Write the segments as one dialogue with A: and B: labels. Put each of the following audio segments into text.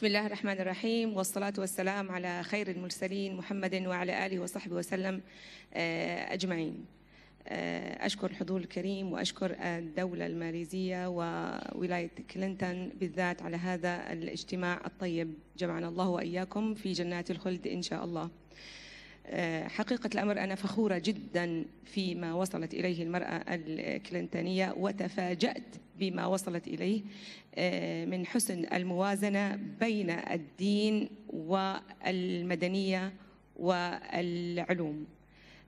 A: بسم الله الرحمن الرحيم والصلاة والسلام على خير المرسلين محمد وعلى آله وصحبه وسلم آه، أجمعين آه، أشكر الحضور الكريم وأشكر الدولة الماليزية وولاية كلينتون بالذات على هذا الاجتماع الطيب جمعنا الله وإياكم في جنات الخلد إن شاء الله آه، حقيقة الأمر أنا فخورة جدا فيما وصلت إليه المرأة الكلينتونية وتفاجأت بما وصلت إليه آه، من حسن الموازنة بين الدين والمدنية والعلوم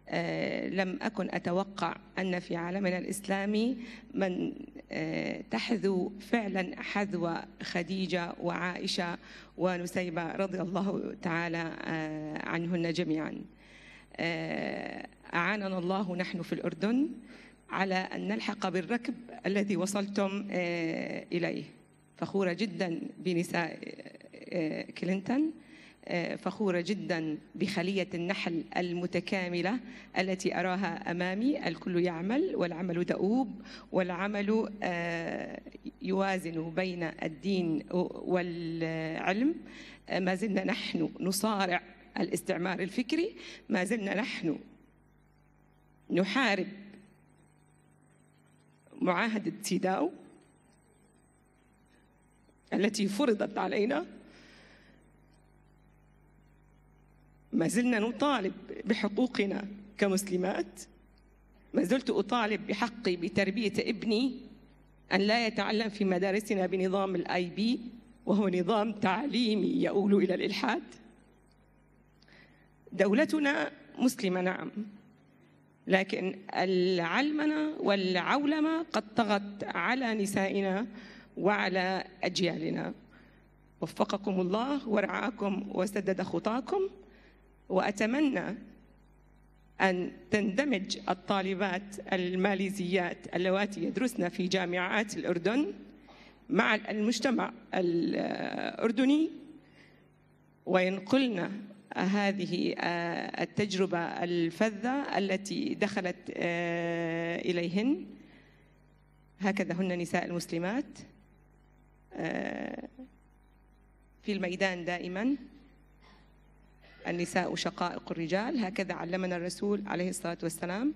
A: آه، لم أكن أتوقع أن في عالمنا الإسلامي من آه، تحذو فعلا حذو خديجة وعائشة ونسيبة رضي الله تعالى عنهن جميعا أعاننا الله نحن في الأردن على أن نلحق بالركب الذي وصلتم آه، إليه فخورة جدا بنساء آه، كلينتون آه، فخورة جدا بخلية النحل المتكاملة التي أراها أمامي الكل يعمل والعمل دؤوب والعمل يوازن بين الدين والعلم ما زلنا نحن نصارع الاستعمار الفكري ما زلنا نحن نحارب معاهدة سيداو التي فرضت علينا ما زلنا نطالب بحقوقنا كمسلمات ما زلت أطالب بحقي بتربية ابني أن لا يتعلم في مدارسنا بنظام الآي بي وهو نظام تعليمي يؤول إلى الإلحاد دولتنا مسلمة نعم لكن العلمنة والعولمة قد طغت على نسائنا وعلى أجيالنا وفقكم الله ورعاكم وسدد خطاكم وأتمنى أن تندمج الطالبات الماليزيات اللواتي يدرسن في جامعات الأردن مع المجتمع الأردني وينقلن هذه آه، التجربة الفذة التي دخلت آه، إليهن هكذا هن نساء المسلمات آه، في الميدان دائما النساء شقائق الرجال هكذا علمنا الرسول عليه الصلاة والسلام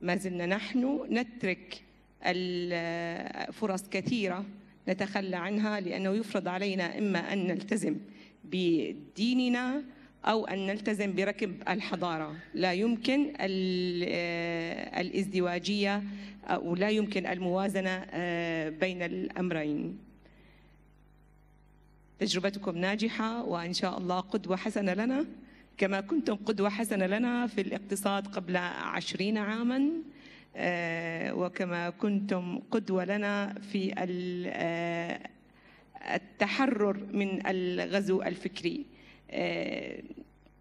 A: ما زلنا نحن نترك الفرص كثيرة نتخلى عنها لأنه يفرض علينا إما أن نلتزم بديننا أو أن نلتزم بركب الحضارة لا يمكن آه، الازدواجية أو لا يمكن الموازنة آه، بين الأمرين تجربتكم ناجحة وإن شاء الله قدوة حسنة لنا كما كنتم قدوة حسنة لنا في الاقتصاد قبل عشرين عاماً آه، وكما كنتم قدوة لنا في التحرر من الغزو الفكري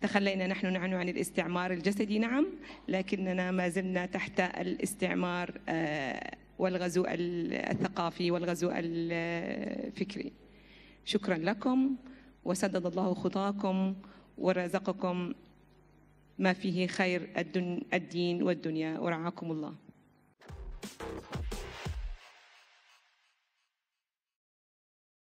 A: تخلينا آه، نحن نعنو عن الاستعمار الجسدي نعم لكننا ما زلنا تحت الاستعمار آه، والغزو الثقافي والغزو الفكري شكرا لكم وسدد الله خطاكم ورزقكم ما فيه خير الدين والدنيا ورعاكم الله